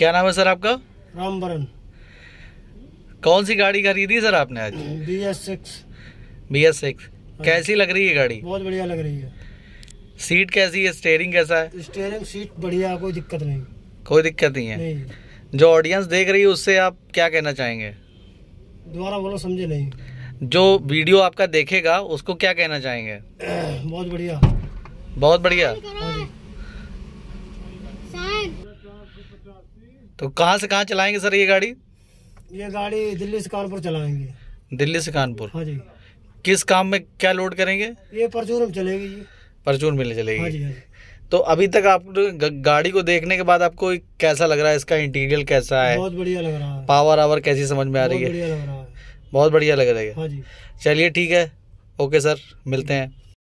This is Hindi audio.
क्या नाम है सर आपका रामबरन कौन सी गाड़ी खरीदी सर आपने आज B S six B S six कैसी लग रही है गाड़ी बहुत बढ़िया लग रही है सीट कैसी है स्टेयरिंग कैसा है स्टेयरिंग सीट बढ़िया कोई दिक्कत नहीं कोई दिक्कत नहीं है नहीं। जो ऑडियंस देख रही है उससे आप क्या कहना चाहेंगे दोबारा बोलो समझे नहीं जो वीडियो आपका देखेगा उसको क्या कहना चाहेंगे बहुत बढ़िया बहुत बढ़िया तो कहाँ से कहाँ चलाएंगे सर ये गाड़ी ये गाड़ी दिल्ली से कानपुर चलाएंगे दिल्ली से कानपुर हाँ जी किस काम में क्या लोड करेंगे ये परचून में चलेगी परचून मिल चलेगी हाँ जी हाँ जी तो अभी तक आप गाड़ी को देखने के बाद आपको कैसा लग रहा है इसका इंटीरियर कैसा है बहुत बढ़िया लग रहा है पावर आवर कैसी समझ में आ रही है बहुत बढ़िया लग रहा है बहुत बढ़िया लग रहा है हाँ चलिए ठीक है ओके सर मिलते हैं